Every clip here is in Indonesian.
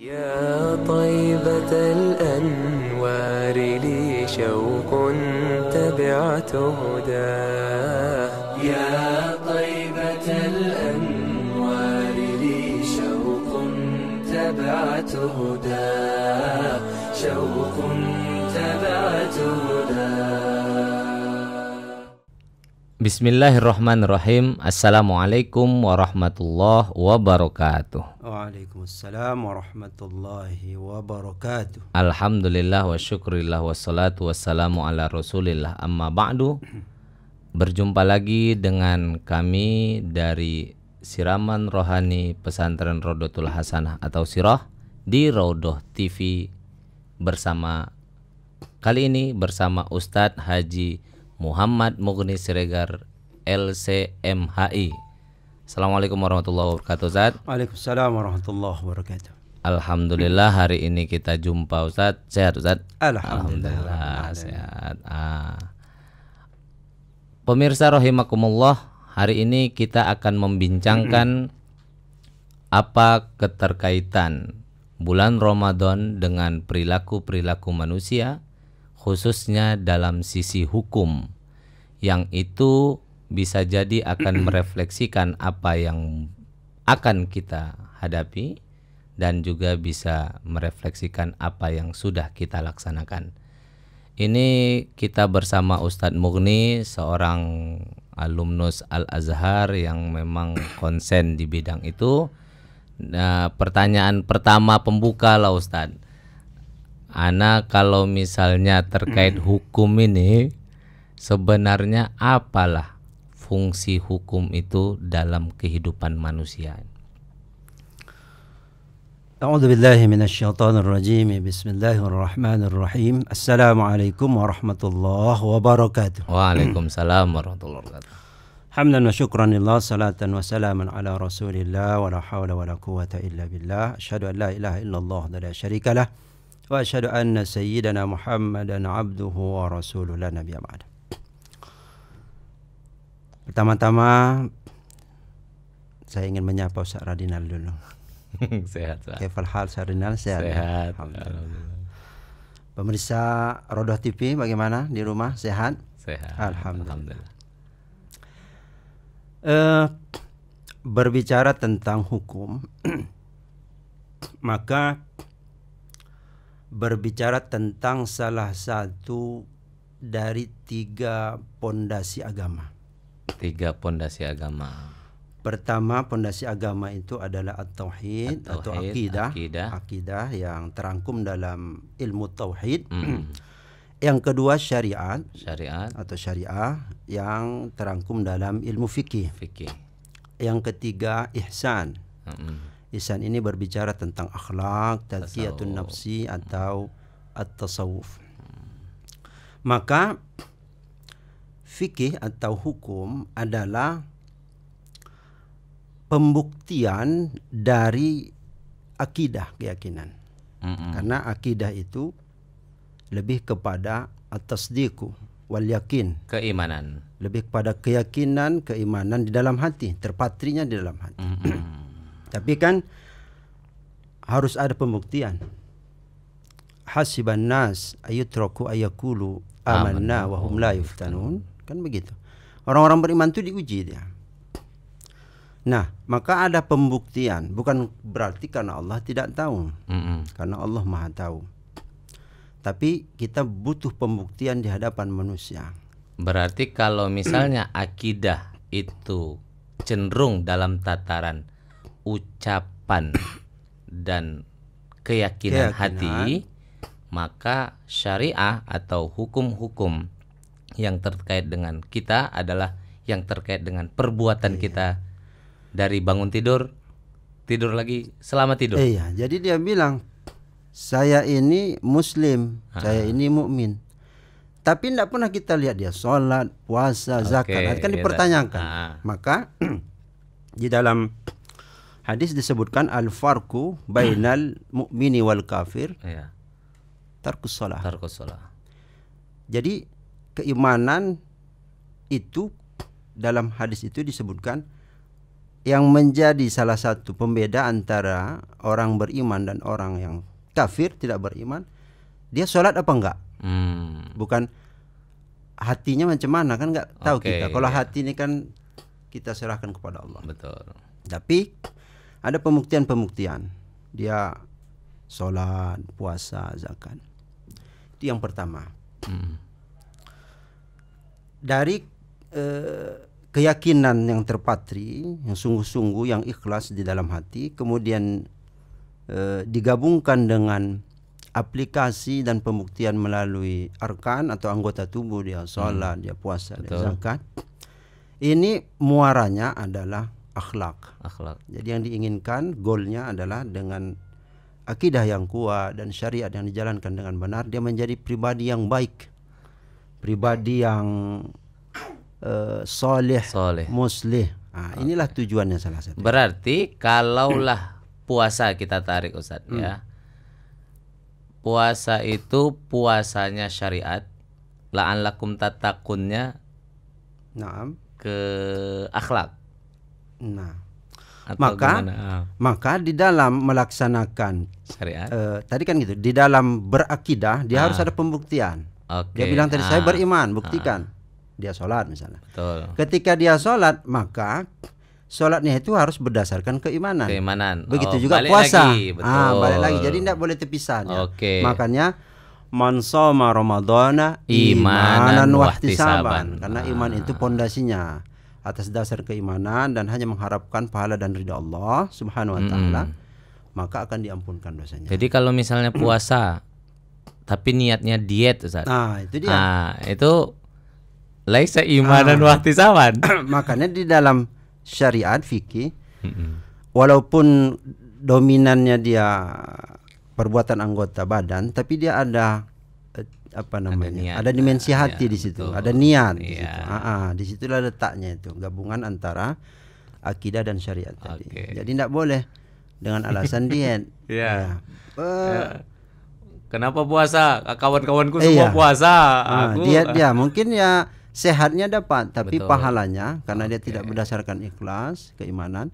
يا طيبة الأنوار لي شوق تبعته هداك Bismillahirrahmanirrahim. Assalamualaikum warahmatullahi wabarakatuh. Waalaikumsalam warahmatullahi wabarakatuh. Alhamdulillah wa syukurillah wassalatu wassalamu ala rasulillah amma ba'du. Berjumpa lagi dengan kami dari Siraman Rohani Pesantren Rodotul Hasanah atau Sirah di Rodoh TV bersama kali ini bersama Ustadz Haji Muhammad Mugni Siregar LCMHI. Assalamualaikum warahmatullahi wabarakatuh Ustaz. Waalaikumsalam warahmatullahi wabarakatuh. Alhamdulillah hari ini kita jumpa Ustaz. Sehat Ustaz? Alhamdulillah. Alhamdulillah sehat. Ah. Pemirsa rahimakumullah, hari ini kita akan membincangkan apa keterkaitan bulan Ramadan dengan perilaku-perilaku manusia khususnya dalam sisi hukum, yang itu bisa jadi akan merefleksikan apa yang akan kita hadapi dan juga bisa merefleksikan apa yang sudah kita laksanakan. Ini kita bersama Ustadz Mugni, seorang alumnus Al-Azhar yang memang konsen di bidang itu. Nah, pertanyaan pertama pembuka lah Ustadz Ana kalau misalnya terkait hukum ini sebenarnya apalah fungsi hukum itu dalam kehidupan manusia? أعوذ بالله من الشيطان الرجيم بسم الله الرحمن الرحيم السلام عليكم ورحمة الله وبركاته وعليكم السلام ورحمة الله وبركاته حمدا وشكرا لله صلاة وسلاما على رسول الله ولا حول ولا قوة إلا بالله أشهد أن وأشهد أن سيدنا محمدا عبده ورسوله لا نبي بعد Pertama-tama saya ingin menyapa Ustaz Radinal dulu. sehat, Pak. Kefal hal Ustaz Radinal sehat. Ya? Sehat. Alhamdulillah. Alhamdulillah. Pemirsa Rodoh TV bagaimana di rumah sehat? Sehat. Alhamdulillah. Alhamdulillah. Uh, berbicara tentang hukum maka berbicara tentang salah satu dari tiga pondasi agama. Tiga pondasi agama. Pertama, pondasi agama itu adalah at-tauhid at atau akidah, akidah, akidah yang terangkum dalam ilmu tauhid. Mm. yang kedua syariat, syariat atau syariah yang terangkum dalam ilmu fikih. Fikih. Yang ketiga ihsan. Mm -hmm. Ihsan ini berbicara tentang akhlak, tazkiyatun nafsi hmm. atau at-tasawuf. Maka fikih atau hukum adalah pembuktian dari akidah keyakinan. Mm -hmm. Karena akidah itu lebih kepada atas diku wal yakin keimanan lebih kepada keyakinan keimanan di dalam hati terpatrinya di dalam hati mm -hmm. Tapi kan harus ada pembuktian. Hasiban nas roku ayakulu amanna wa hum la yuftanun. Kan begitu. Orang-orang beriman itu diuji dia. Nah, maka ada pembuktian, bukan berarti karena Allah tidak tahu. Mm Karena Allah Maha tahu. Tapi kita butuh pembuktian di hadapan manusia. Berarti kalau misalnya akidah itu cenderung dalam tataran ucapan dan keyakinan, keyakinan hati, maka syariah atau hukum-hukum yang terkait dengan kita adalah yang terkait dengan perbuatan iya. kita dari bangun tidur, tidur lagi, selama tidur. Iya, jadi dia bilang saya ini muslim, ha. Ah. saya ini mukmin. Tapi tidak pernah kita lihat dia sholat, puasa, zakat. kan dipertanyakan. Ah. Maka di dalam hadis disebutkan al farku bainal hmm. mukmini wal kafir iya. tarkus salah. Tarkus salah. Jadi keimanan itu dalam hadis itu disebutkan yang menjadi salah satu pembeda antara orang beriman dan orang yang kafir tidak beriman dia sholat apa enggak hmm. bukan hatinya macam mana kan enggak tahu okay, kita kalau iya. hati ini kan kita serahkan kepada Allah betul tapi ada pembuktian-pembuktian dia sholat puasa zakat itu yang pertama hmm. dari eh, keyakinan yang terpatri yang sungguh-sungguh yang ikhlas di dalam hati kemudian eh, digabungkan dengan aplikasi dan pembuktian melalui arkan atau anggota tubuh dia sholat hmm. dia puasa Betul. dia zakat ini muaranya adalah akhlak. Akhlak. Jadi yang diinginkan goalnya adalah dengan akidah yang kuat dan syariat yang dijalankan dengan benar dia menjadi pribadi yang baik. Pribadi yang uh, soleh, soleh, muslih. Nah, okay. inilah tujuannya salah satu. Berarti kalaulah puasa kita tarik Ustaz hmm. ya. Puasa itu puasanya syariat, lakum tatakunnya Naam. ke akhlak. Nah, Atau maka gimana? Ah. maka di dalam melaksanakan syariat uh, tadi kan gitu, di dalam berakidah dia ah. harus ada pembuktian. Okay. Dia bilang tadi ah. saya beriman, ah. buktikan. Ah. Dia sholat misalnya. Betul. Ketika dia sholat maka sholatnya itu harus berdasarkan keimanan. Keimanan. Begitu oh, juga balik puasa. Lagi, betul. Ah, balik lagi. Jadi tidak boleh terpisah. Ya. Oke. Okay. Makanya man soma imanan imanan wahtisaban karena ah. iman itu pondasinya atas dasar keimanan dan hanya mengharapkan pahala dan ridha Allah Subhanahu wa taala, hmm. maka akan diampunkan dosanya. Jadi kalau misalnya puasa tapi niatnya diet Ustaz. Nah, itu dia. Nah, itu laisa imanan ah. wahti sawan. Makanya di dalam syariat fikih walaupun dominannya dia perbuatan anggota badan tapi dia ada apa namanya ada, niat, ada dimensi ya. hati ya, di iya, situ betul. ada niat di iya. situ ah, ah, situlah letaknya itu gabungan antara akidah dan syariat okay. tadi jadi tidak boleh dengan alasan diet iya. ya, ya. Uh, kenapa puasa kawan-kawanku eh, semua iya. puasa nah, aku diet dia ya, mungkin ya sehatnya dapat tapi Betul. pahalanya karena okay. dia tidak berdasarkan ikhlas keimanan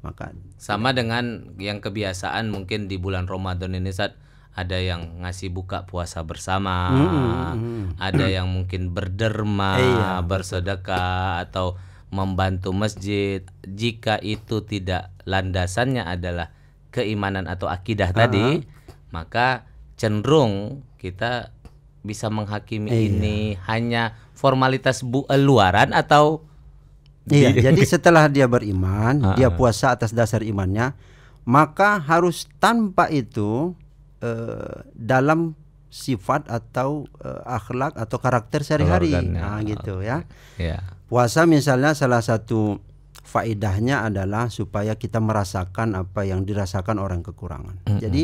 maka sama dengan yang kebiasaan mungkin di bulan Ramadan ini saat ada yang ngasih buka puasa bersama, mm -hmm. ada yang mungkin berderma, eh, iya, bersedekah atau membantu masjid jika itu tidak landasannya adalah keimanan atau akidah uh -huh. tadi maka cenderung kita bisa menghakimi eh, iya. ini hanya formalitas bu eh, luaran atau iya jadi setelah dia beriman uh -huh. dia puasa atas dasar imannya maka harus tanpa itu Eh, dalam sifat atau uh, akhlak atau karakter sehari-hari. Nah, gitu ya. Yeah. Puasa misalnya salah satu faidahnya adalah supaya kita merasakan apa yang dirasakan orang kekurangan. Mm -mm. Jadi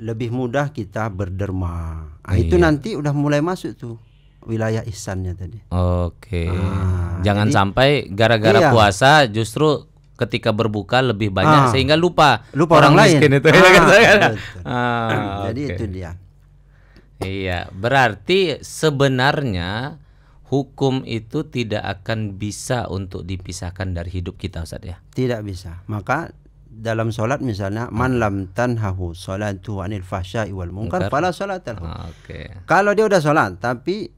lebih mudah kita berderma. Nah, iya. itu nanti udah mulai masuk tuh wilayah ihsannya tadi. Oke. Ah, Jangan jadi, sampai gara-gara iya. puasa justru ketika berbuka lebih banyak ah. sehingga lupa, lupa orang, orang miskin lain. itu. Ya kan, ah, ah, Jadi itu dia. Iya, berarti sebenarnya hukum itu tidak akan bisa untuk dipisahkan dari hidup kita Ustaz ya. Tidak bisa. Maka dalam sholat misalnya hmm. man ah. lam tanhahu sholatu anil fahsya'i wal munkar fala salatal. Ah, okay. Kalau dia udah sholat tapi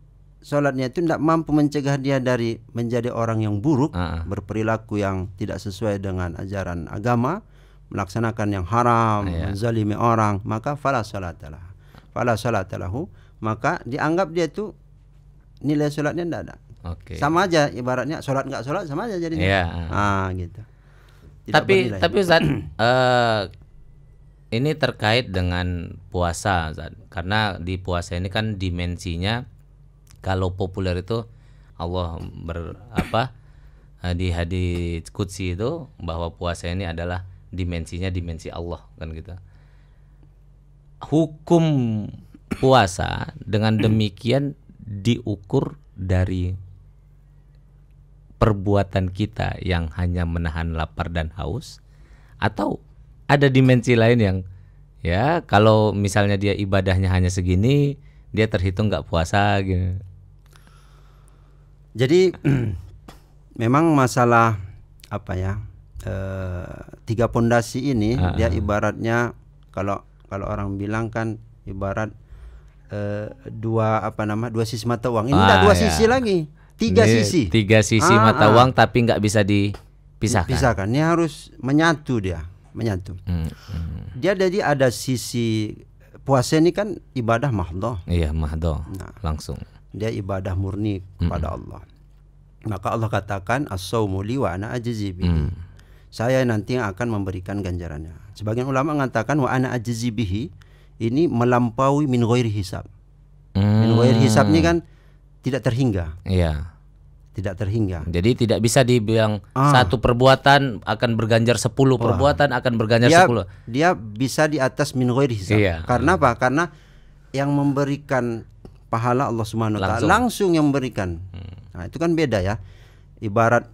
sholatnya itu tidak mampu mencegah dia dari menjadi orang yang buruk, uh -uh. berperilaku yang tidak sesuai dengan ajaran agama, melaksanakan yang haram, uh, yeah. Iya. menzalimi orang, maka fala salatalah. Fala salatalahu, maka dianggap dia itu nilai sholatnya tidak ada. Okay. Sama aja ibaratnya sholat nggak sholat sama aja jadinya. Yeah. Iya, ah gitu. Tidak tapi bernilai. tapi Ustaz, uh, ini terkait dengan puasa Zad. karena di puasa ini kan dimensinya kalau populer itu Allah ber apa eh, di hadis kutsi itu bahwa puasa ini adalah dimensinya dimensi Allah kan gitu. Hukum puasa dengan demikian diukur dari perbuatan kita yang hanya menahan lapar dan haus atau ada dimensi lain yang ya kalau misalnya dia ibadahnya hanya segini dia terhitung nggak puasa gitu jadi memang masalah apa ya eh, tiga pondasi ini uh -uh. dia ah. ibaratnya kalau kalau orang bilang kan ibarat eh, dua apa nama dua sisi mata uang ini ah, dua ya. sisi lagi tiga ini sisi tiga sisi ah, mata ah. uang tapi nggak bisa dipisahkan. Pisahkan, ini harus menyatu dia menyatu. Hmm, hmm. Dia jadi ada sisi puasa ini kan ibadah mahdoh. Iya mahdoh. Nah. Langsung dia ibadah murni kepada hmm. Allah maka Allah katakan as-saumu wa ana ajzi bihi. Hmm. Saya nanti akan memberikan ganjarannya. Sebagian ulama mengatakan wa ana ajzi ini melampaui min ghairi hisab. Hmm. Min mm. ghairi hisab ini kan tidak terhingga. Iya. Tidak terhingga. Jadi tidak bisa dibilang ah. satu perbuatan akan berganjar sepuluh perbuatan akan berganjar dia, sepuluh. Dia bisa di atas min ghairi hisab. Iya. Karena apa? Karena yang memberikan pahala Allah Subhanahu wa taala langsung yang memberikan. Hmm. Nah, itu kan beda ya. Ibarat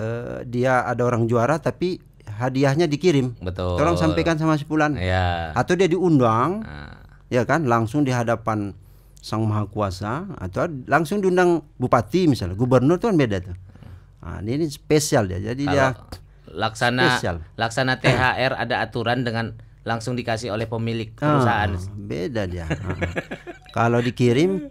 uh, dia ada orang juara tapi hadiahnya dikirim. Betul. Tolong sampaikan sama sepulan. Ya. Atau dia diundang. Nah. Ya kan, langsung di hadapan Sang Maha Kuasa atau langsung diundang bupati misalnya, gubernur itu kan beda tuh. Nah, ini, ini spesial ya, Jadi Kalau dia laksana spesial. laksana THR ada aturan dengan langsung dikasih oleh pemilik ah, perusahaan. Oh, beda dia. Ah. Kalau dikirim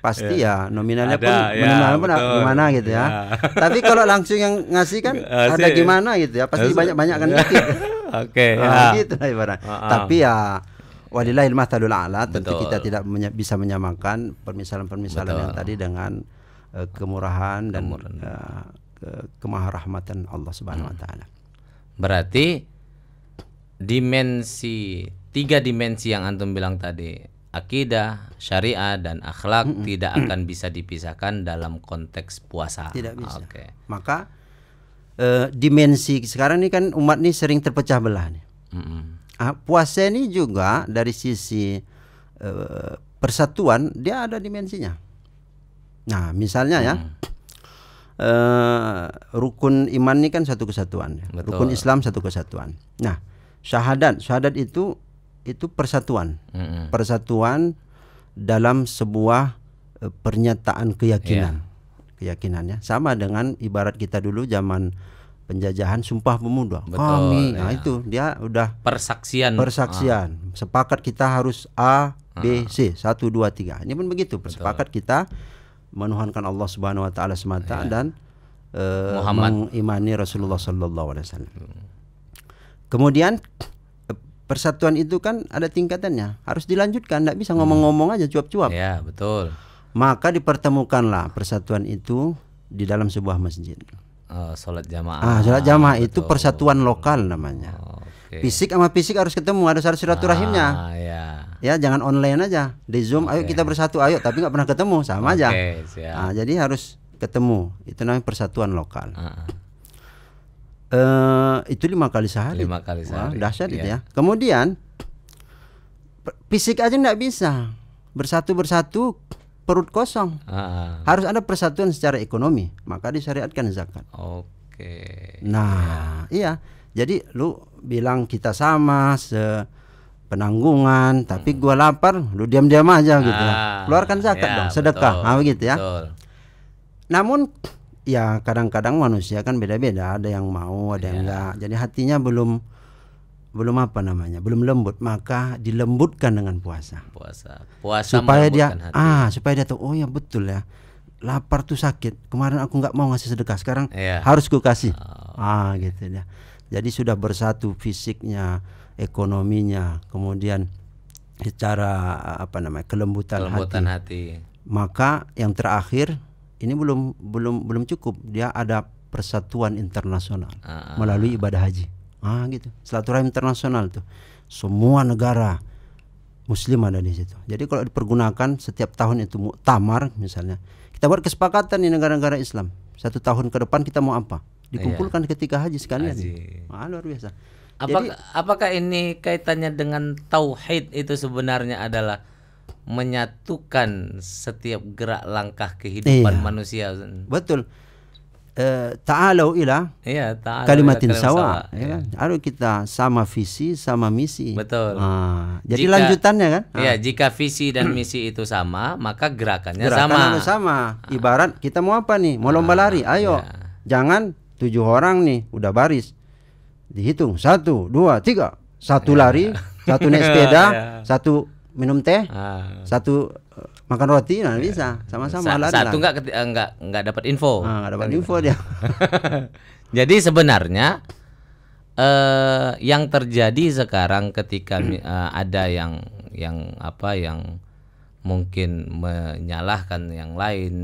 pasti iya. ya nominalnya ada, pun ya, nominalnya pun betul. gimana gitu ya. Yeah. Tapi kalau langsung yang ngasih kan Asik. ada gimana gitu ya. Pasti banyak-banyak kan gitu. Oke. Nah, gitu lah ibarat. Uh -uh. Tapi ya walillahil mathalul a'la tentu kita tidak bisa menyamakan permisalan-permisalan yang tadi dengan uh, kemurahan dan Uh, ke rahmatan Allah Subhanahu wa hmm. taala. Berarti dimensi tiga dimensi yang antum bilang tadi akidah, syariah dan akhlak mm -mm. tidak akan bisa dipisahkan dalam konteks puasa. Tidak bisa. Okay. Maka e, dimensi sekarang ini kan umat ini sering terpecah belah nih. Mm -mm. Ah, puasa ini juga dari sisi e, persatuan dia ada dimensinya. Nah, misalnya mm. ya. E, rukun iman ini kan satu kesatuan, ya. Betul. rukun Islam satu kesatuan. Nah, syahadat syahadat itu itu persatuan mm-hmm. persatuan dalam sebuah eh, pernyataan keyakinan yeah. keyakinannya sama dengan ibarat kita dulu zaman penjajahan sumpah pemuda Betul, kami ya. nah iya. itu dia udah persaksian persaksian ah. sepakat kita harus A B ah. C satu dua tiga ini pun begitu Sepakat kita menuhankan Allah Subhanahu Wa Taala semata iya. dan eh, mengimani Rasulullah Sallallahu Alaihi Wasallam Kemudian persatuan itu kan ada tingkatannya, harus dilanjutkan, tidak bisa ngomong-ngomong aja cuap-cuap. Ya betul. Maka dipertemukanlah persatuan itu di dalam sebuah masjid. Oh, sholat jamaah. Ah, sholat jamaah betul. itu persatuan lokal namanya. Oh, okay. Fisik sama fisik harus ketemu, harus harus silaturahimnya. Ah, ya. ya, jangan online aja. Di Zoom, okay. ayo kita bersatu, ayo. Tapi nggak pernah ketemu, sama okay, aja. Siap. Nah, jadi harus ketemu. Itu namanya persatuan lokal. Ah. ah uh, itu lima kali sehari. Lima kali sehari. Wah, dahsyat yeah. itu iya. ya. Kemudian fisik aja nggak bisa bersatu bersatu perut kosong. Ah. Harus ada persatuan secara ekonomi, maka disyariatkan zakat. Oke. Okay. Nah, yeah. iya. Jadi lu bilang kita sama se penanggungan, tapi hmm. gua lapar, lu diam-diam aja gitu. Ah, Keluarkan zakat ya, dong, sedekah. Betul, nah, begitu ya. Betul. Namun ya kadang-kadang manusia kan beda-beda ada yang mau ada yang enggak ya. jadi hatinya belum belum apa namanya belum lembut maka dilembutkan dengan puasa puasa puasa supaya dia hati. ah supaya dia tahu oh ya betul ya lapar tuh sakit kemarin aku nggak mau ngasih sedekah sekarang yeah. harus ku kasih oh. ah gitu ya jadi sudah bersatu fisiknya ekonominya kemudian secara apa namanya kelembutan, kelembutan hati. hati maka yang terakhir ini belum belum belum cukup dia ada persatuan internasional ah. melalui ibadah haji ah gitu silaturahim internasional tuh semua negara muslim ada di situ jadi kalau dipergunakan setiap tahun itu tamar misalnya kita buat kesepakatan di negara-negara Islam satu tahun ke depan kita mau apa dikumpulkan iya. ketika haji sekali haji. Ah, luar biasa apakah, jadi, apakah ini kaitannya dengan tauhid itu sebenarnya adalah menyatukan setiap gerak langkah kehidupan iya. manusia. Betul. Uh, eh, ta'alau ila iya, ta'alau kalimatin ila sawa. Ya. Harus iya. kan? kita sama visi, sama misi. Betul. Ah, jadi jika, lanjutannya kan? Iya, ah. jika visi dan misi itu sama, maka gerakannya Gerakan sama. sama. Ah. Ibarat kita mau apa nih? Mau lomba ah, lari, ayo. Iya. Jangan tujuh orang nih udah baris. Dihitung satu, dua, tiga. Satu iya. lari, satu naik sepeda, iya. satu minum teh, ah. satu eh, makan roti, nah bisa iya. sama-sama. Sa satu enggak enggak eh, enggak dapat info. enggak ah, dapat info dia. Jadi sebenarnya eh, yang terjadi sekarang ketika eh, ada yang yang apa yang mungkin menyalahkan yang lain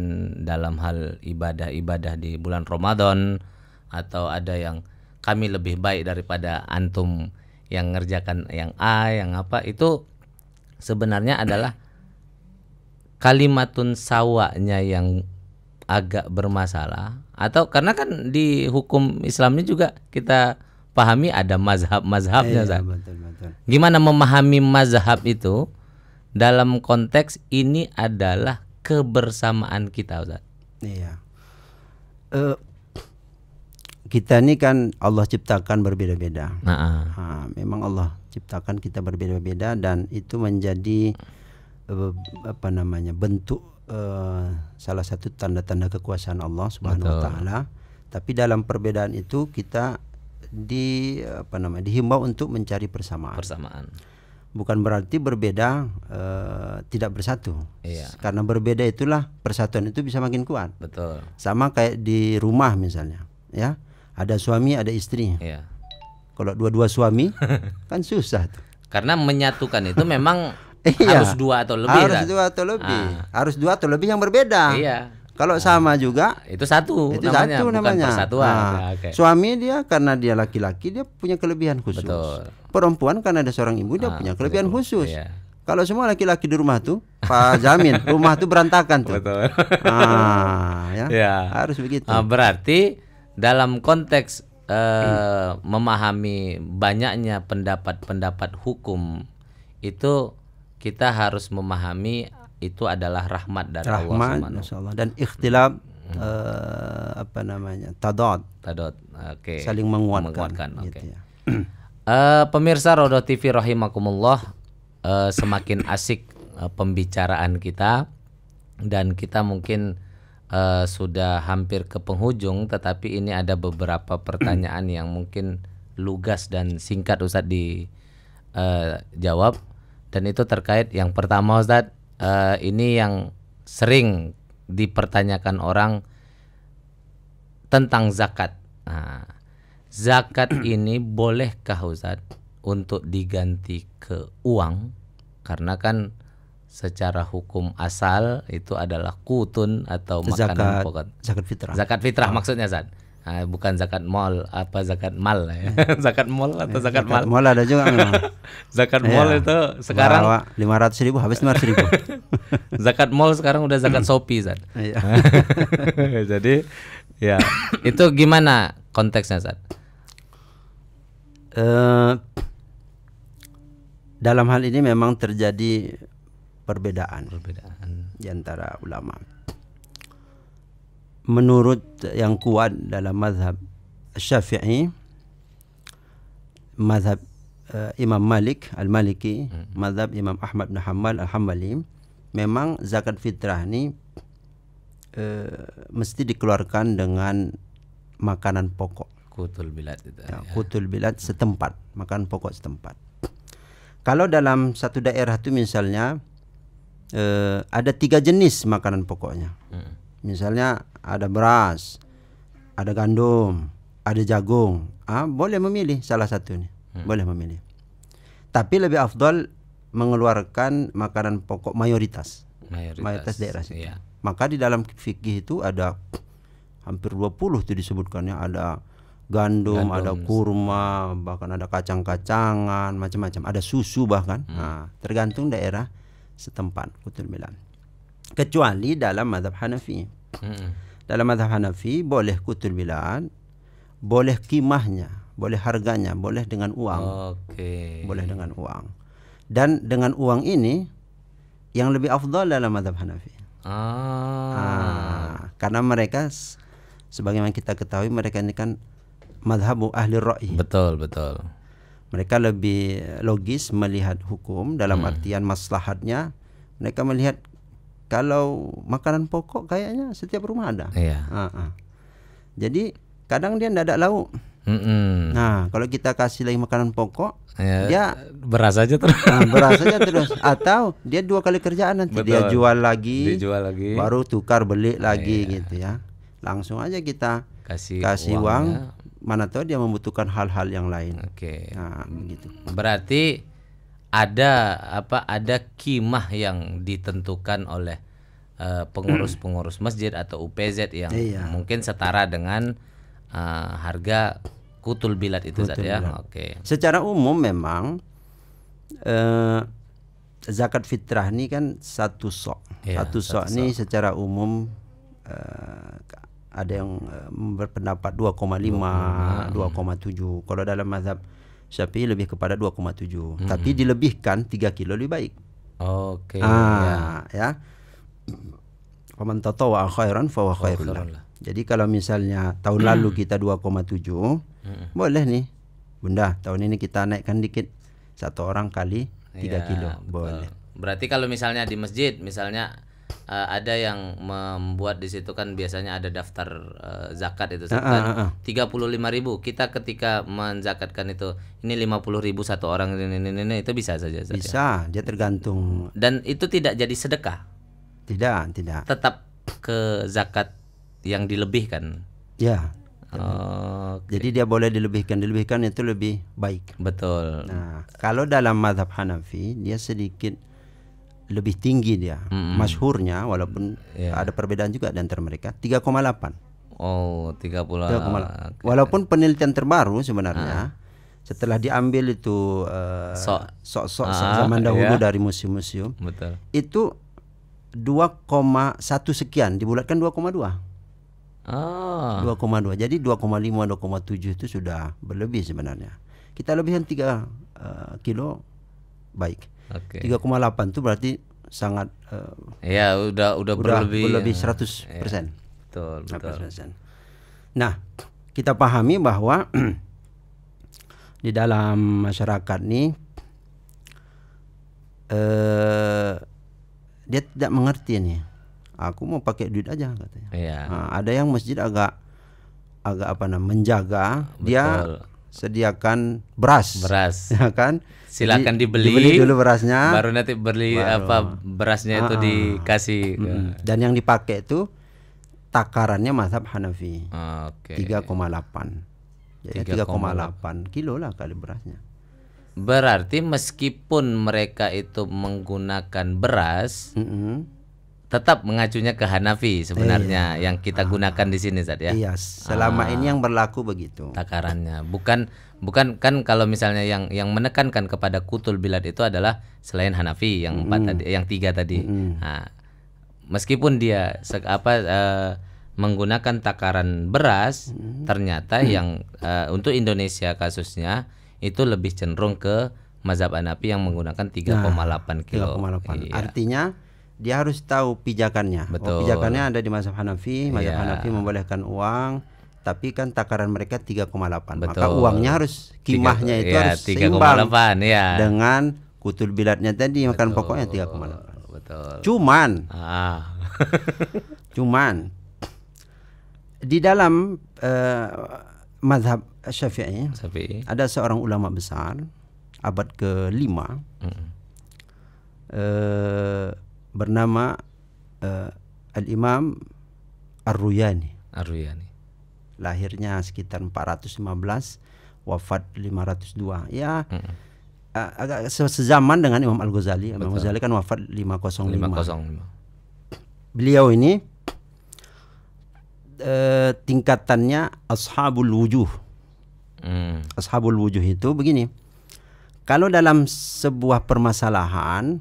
dalam hal ibadah-ibadah di bulan Ramadan atau ada yang kami lebih baik daripada antum yang ngerjakan yang A yang apa itu sebenarnya adalah kalimatun sawanya yang agak bermasalah atau karena kan di hukum Islamnya juga kita pahami ada mazhab-mazhabnya. Iya, Gimana memahami mazhab itu dalam konteks ini adalah kebersamaan kita Ustaz. Iya. Uh, kita ini kan Allah ciptakan berbeda-beda. Nah, nah, memang Allah ciptakan kita berbeda-beda dan itu menjadi eh, apa namanya bentuk uh, salah satu tanda-tanda kekuasaan Allah Subhanahu wa taala. Tapi dalam perbedaan itu kita di apa namanya dihimbau untuk mencari persamaan. Persamaan. Bukan berarti berbeda uh, tidak bersatu. Iya. Karena berbeda itulah persatuan itu bisa makin kuat. Betul. Sama kayak di rumah misalnya, ya. Ada suami, ada istri. Iya kalau dua-dua suami kan susah tuh. Karena menyatukan itu memang iya. harus dua atau lebih. Harus kan? dua atau lebih. Ah. Harus dua atau lebih yang berbeda. Iya. Kalau ah. sama juga itu satu itu namanya, satu bukan namanya. persatuan. Nah, nah, okay. Suami dia karena dia laki-laki dia punya kelebihan khusus. Betul. Perempuan karena ada seorang ibu dia ah, punya kelebihan betul. khusus. Iya. Kalau semua laki-laki di rumah tuh, Pak Jamin, rumah tuh berantakan tuh. Betul. Ah, ya. ya. Harus begitu. Ah, berarti dalam konteks Eh, memahami banyaknya pendapat-pendapat hukum itu kita harus memahami itu adalah rahmat dari rahmat, Allah Subhanahu dan ikhtilaf hmm. uh, apa namanya tadot tadot okay. saling menguatkan, menguatkan okay. gitu ya. uh, pemirsa Rodo TV rahimakumullah uh, semakin asik uh, pembicaraan kita dan kita mungkin uh, sudah hampir ke penghujung, tetapi ini ada beberapa pertanyaan yang mungkin lugas dan singkat Ustadz di uh, jawab. Dan itu terkait yang pertama Ustadz, uh, ini yang sering dipertanyakan orang tentang zakat. Nah, zakat ini bolehkah Ustadz untuk diganti ke uang? Karena kan secara hukum asal itu adalah kutun atau makanan zakat, pokok. Zakat fitrah. Zakat fitrah oh. maksudnya Zan. Nah, bukan zakat mal apa zakat mal ya. Hmm. zakat mal atau eh, zakat, zakat mal. Mal ada juga Zakat zakat ya. mal itu sekarang lima ratus ribu habis lima ribu. zakat mal sekarang udah zakat hmm. Shopee Zan. Iya. Jadi ya itu gimana konteksnya Zan? Uh, dalam hal ini memang terjadi perbedaan, perbedaan. di antara ulama. Menurut yang kuat dalam mazhab Syafi'i, mazhab uh, eh, Imam Malik Al-Maliki, hmm. mazhab Imam Ahmad bin Hanbal al hamali memang zakat fitrah ini uh, eh, mesti dikeluarkan dengan makanan pokok. Kutul bilad itu. Ya, ya. Kutul bilad hmm. setempat, makan pokok setempat. Kalau dalam satu daerah itu misalnya eh, ada tiga jenis makanan pokoknya. Hmm. Misalnya ada beras, ada gandum, ada jagung. Ah, boleh memilih salah satunya. Hmm. Boleh memilih. Tapi lebih afdol mengeluarkan makanan pokok mayoritas. Mayoritas, mayoritas daerah Iya. Maka di dalam fikih itu ada hampir 20 itu disebutkannya ada gandum, gandum, ada kurma, bahkan ada kacang-kacangan, macam-macam, ada susu bahkan. Hmm. Nah, tergantung daerah setempat kutul Milan kecuali dalam mazhab Hanafi hmm. dalam mazhab Hanafi boleh kutul Milan boleh kimahnya boleh harganya boleh dengan uang okay. boleh dengan uang dan dengan uang ini yang lebih afdal dalam mazhab Hanafi ah. ah karena mereka sebagaimana kita ketahui mereka ini kan Madhabu ahli ra'i betul betul mereka lebih eh, logis melihat hukum dalam hmm. artian maslahatnya. Mereka melihat kalau makanan pokok kayaknya setiap rumah ada. Iya. Uh -uh. Jadi kadang dia tidak ada lauk. Mm-mm. Nah, kalau kita kasih lagi makanan pokok, ya, dia beras aja terus. Nah, beras aja terus. Atau dia dua kali kerjaan nanti Betul. dia jual lagi, dijual lagi, baru tukar beli lagi iya. gitu ya. Langsung aja kita kasih, kasih uang mana tahu dia membutuhkan hal-hal yang lain. Oke. Okay. Nah, begitu. Berarti ada apa ada kimah yang ditentukan oleh eh, pengurus-pengurus uh, masjid atau UPZ yang iya. mungkin setara dengan uh, harga kutul bilat itu kutul ya. Oke. Okay. Secara umum memang uh, zakat fitrah ini kan satu sok. Iya, satu sok ini secara umum ada yang eh, berpendapat 2,5, 2,7. Hmm. Kalau dalam mazhab Syafi'i lebih kepada 2,7. Hmm. Tapi dilebihkan 3 kilo lebih baik. Oke. Okay, ah, ya. ya. Faman tatawwa khairan fa khairul Jadi kalau misalnya tahun lalu hmm. kita 2,7, hmm. boleh nih. Bunda, tahun ini kita naikkan dikit. Satu orang kali 3 ya, kilo. boleh Betul. Berarti kalau misalnya di masjid misalnya uh, ada yang membuat di situ kan biasanya ada daftar uh, zakat itu ah, ah, ah, tiga puluh lima ribu kita ketika menzakatkan itu ini lima puluh ribu satu orang ini, ini, ini itu bisa saja ya? bisa dia tergantung dan itu tidak jadi sedekah tidak tidak tetap ke zakat yang dilebihkan ya okay. Oh, jadi dia boleh dilebihkan, dilebihkan itu lebih baik. Betul. Nah, kalau dalam madhab Hanafi dia sedikit lebih tinggi dia. Mm -hmm. Masyhurnya walaupun yeah. ada perbedaan juga di antara mereka 3,8. Oh, 3,8. Okay. Walaupun penelitian terbaru sebenarnya ah. setelah diambil itu eh, sok sok sok ah, zaman dahulu yeah. dari museum-museum. Betul. Itu 2,1 sekian dibulatkan 2,2. Ah. 2,2. Jadi 2,5 2,7 itu sudah berlebih sebenarnya. Kita lebihan 3 uh, eh, kilo baik tiga koma delapan itu berarti sangat uh, ya udah udah, udah berlebih berlebih 100%. Ya, persen. betul, betul. 100%. Nah, kita pahami bahwa di dalam masyarakat ini eh dia tidak mengerti nih. Aku mau pakai duit aja katanya. Ya. Nah, ada yang masjid agak agak apa namanya menjaga betul. dia sediakan beras. Beras. Ya kan? Silakan dibeli. Dibeli dulu berasnya. Baru nanti beli baru. apa berasnya itu ah, ah. dikasih. Hmm. Dan yang dipakai itu takarannya mazhab Hanafi. Ah, okay. 3,8. Jadi delapan kilo lah kali berasnya. Berarti meskipun mereka itu menggunakan beras, mm -hmm tetap mengacunya ke Hanafi sebenarnya iya. yang kita ah. gunakan di sini saat ya. Iya, selama ah. ini yang berlaku begitu. Takarannya bukan bukan kan kalau misalnya yang yang menekankan kepada kutul bilad itu adalah selain Hanafi yang mm. empat tadi yang tiga tadi. Mm. Nah, meskipun dia se apa uh, menggunakan takaran beras mm. ternyata yang uh, untuk Indonesia kasusnya itu lebih cenderung ke mazhab Hanafi yang menggunakan 3,8 nah, kilo. 3,8. Iya. Artinya dia harus tahu pijakannya. Oh, betul. Oh, pijakannya ada di mazhab Hanafi, mazhab yeah. Hanafi membolehkan uang, tapi kan takaran mereka 3,8. Maka uangnya harus kimahnya itu ya, harus 3, seimbang 8, ya. dengan kutul bilatnya tadi, makan pokoknya 3,8. Betul. Cuman ah. cuman di dalam uh, mazhab Syafi'i Syafi'i ada seorang ulama besar abad ke-5 mm -mm. Uh, eh, bernama uh, eh, Al Imam Ar-Ruyani. Ar-Ruyani. Lahirnya sekitar 415, wafat 502. Ya. Mm -hmm. Uh, agak sezaman dengan Imam Al-Ghazali. Imam Al-Ghazali kan wafat 505. 505. Beliau ini uh, tingkatannya ashabul wujuh. Hmm. Ashabul wujuh itu begini. Kalau dalam sebuah permasalahan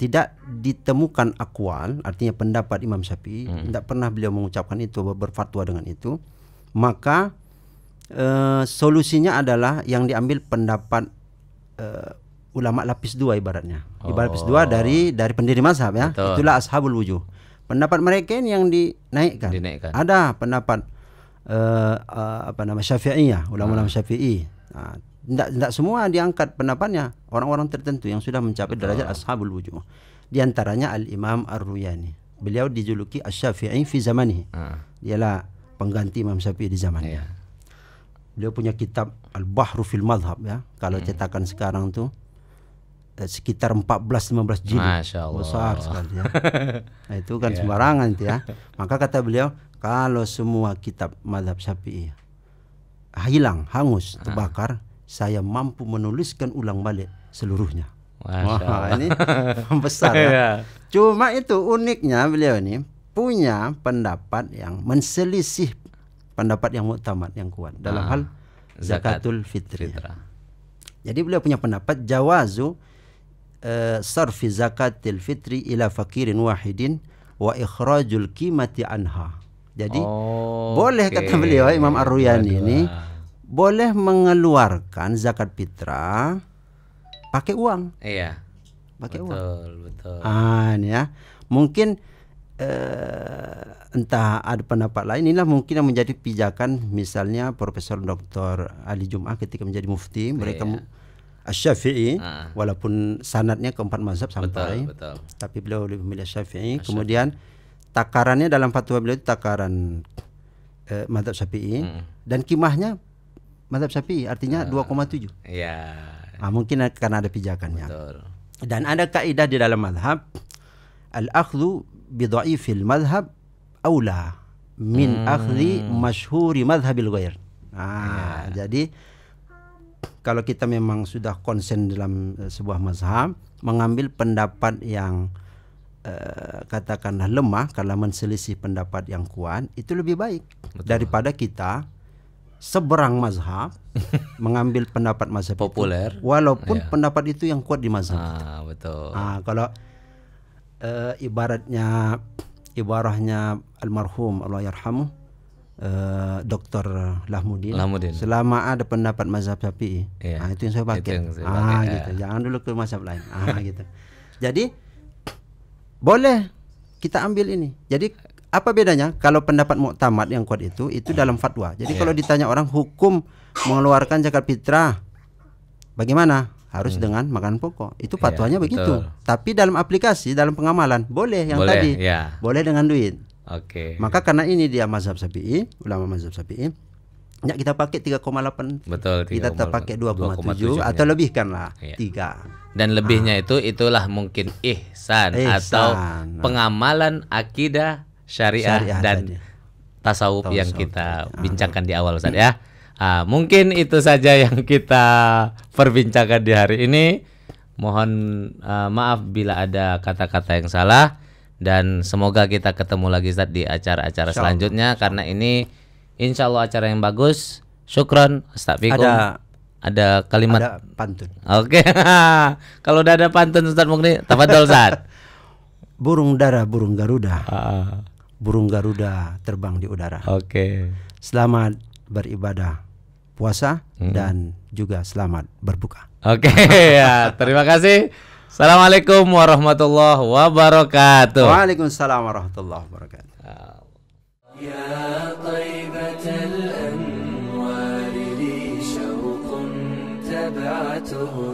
tidak ditemukan akwal artinya pendapat Imam Syafi'i hmm. tidak pernah beliau mengucapkan itu berfatwa dengan itu maka e, solusinya adalah yang diambil pendapat e, ulama lapis dua ibaratnya oh. ibarat lapis dua dari oh. dari pendiri mazhab ya Betul. itulah ashabul wujuh pendapat mereka ini yang dinaikkan, dinaikkan. ada pendapat e, apa nama Syafi'iyah ulama-ulama hmm. Syafi'i nah, tidak tidak semua diangkat pendapatnya orang-orang tertentu yang sudah mencapai derajat ashabul wujud di antaranya al Imam Ar Ruyani beliau dijuluki asy Syafi'i fi zamani uh. Ah. dialah pengganti Imam Syafi'i di zamannya yeah. beliau punya kitab al Bahru fil Madhab ya kalau hmm. cetakan sekarang tuh eh, sekitar 14-15 jilid besar sekali ya. Nah, itu kan yeah. sembarangan itu ya. Maka kata beliau kalau semua kitab madhab syafi'i hilang, hangus, ah. terbakar, saya mampu menuliskan ulang balik seluruhnya. Wah, ini besar ya. yeah. Cuma itu uniknya beliau ini punya pendapat yang menselisih pendapat yang muktamad yang kuat dalam ah, hal zakatul fitri. Jadi beliau punya pendapat jawazu uh, sarfi zakatil fitri ila fakirin wahidin wa ikhrajul kimati anha. Jadi oh, boleh okay. kata beliau Imam Ar-Ruyani ini ah boleh mengeluarkan zakat fitrah pakai uang. Iya. Pakai betul, uang. Betul, betul. Ah, ya. Mungkin eh, entah ada pendapat lain inilah mungkin yang menjadi pijakan misalnya Profesor Dr. Ali Jum'ah ketika menjadi mufti, mereka iya. Asy-Syafi'i ah. walaupun sanatnya keempat mazhab sampai betul, betul. tapi beliau lebih memilih Syafi'i kemudian takarannya dalam fatwa beliau itu takaran eh, mazhab Syafi'i hmm. dan kimahnya Madhab Syafi'i artinya ah. uh, 2,7. Iya. Ah, mungkin karena ada pijakannya. Betul. Dan ada kaidah di dalam madhab al-akhdhu bi dha'ifil madhab aula min hmm. akhdhi masyhuri madhabil ghair. Ah, ya. jadi kalau kita memang sudah konsen dalam eh, sebuah mazhab mengambil pendapat yang uh, katakanlah lemah kalau menselisih pendapat yang kuat itu lebih baik Betul. daripada kita seberang mazhab mengambil pendapat mazhab populer itu, walaupun yeah. pendapat itu yang kuat di mazhab ah, betul ah, kalau e, ibaratnya ibarahnya almarhum Allah yarhamu e, eh, Dr. Lahmudin. Lahmudin. Selama ada pendapat mazhab Syafi'i. Yeah. Iya. Nah, itu yang saya pakai. Yang saya ah, pakai. Ah, ya. gitu. Jangan dulu ke mazhab lain. Ah, gitu. Jadi boleh kita ambil ini. Jadi apa bedanya kalau pendapat muktamad yang kuat itu itu dalam fatwa. Jadi yeah. kalau ditanya orang hukum mengeluarkan zakat fitrah bagaimana? Harus hmm. dengan makan pokok. Itu iya, fatwanya yeah, begitu. Betul. Tapi dalam aplikasi, dalam pengamalan boleh yang boleh, tadi. Yeah. Boleh dengan duit. Oke. Okay. Maka karena ini dia mazhab Syafi'i, ulama mazhab Syafi'i, Ya kita pakai 3,8. Betul. 3, kita tetap pakai 2,7 atau lebihkan lah iya. 3. Dan lebihnya ah. itu itulah mungkin ihsan, ihsan atau pengamalan akidah syariah, syariah dan saja. tasawuf Tau yang kita ah. bincangkan di awal Ustaz ya. Uh, mungkin itu saja yang kita perbincangkan di hari ini. Mohon uh, maaf bila ada kata-kata yang salah dan semoga kita ketemu lagi Ustaz di acara-acara selanjutnya Allah. karena ini insya Allah acara yang bagus. Syukron, astagfirullah. Ada ada kalimat ada pantun. Oke. Okay. Kalau udah ada pantun Ustaz Mukni, tafadhol Ustaz. burung darah burung Garuda. Uh burung Garuda terbang di udara. Oke. Okay. Selamat beribadah puasa hmm. dan juga selamat berbuka. Oke, okay, ya. Terima kasih. Assalamualaikum warahmatullahi wabarakatuh. Waalaikumsalam warahmatullahi wabarakatuh. Ya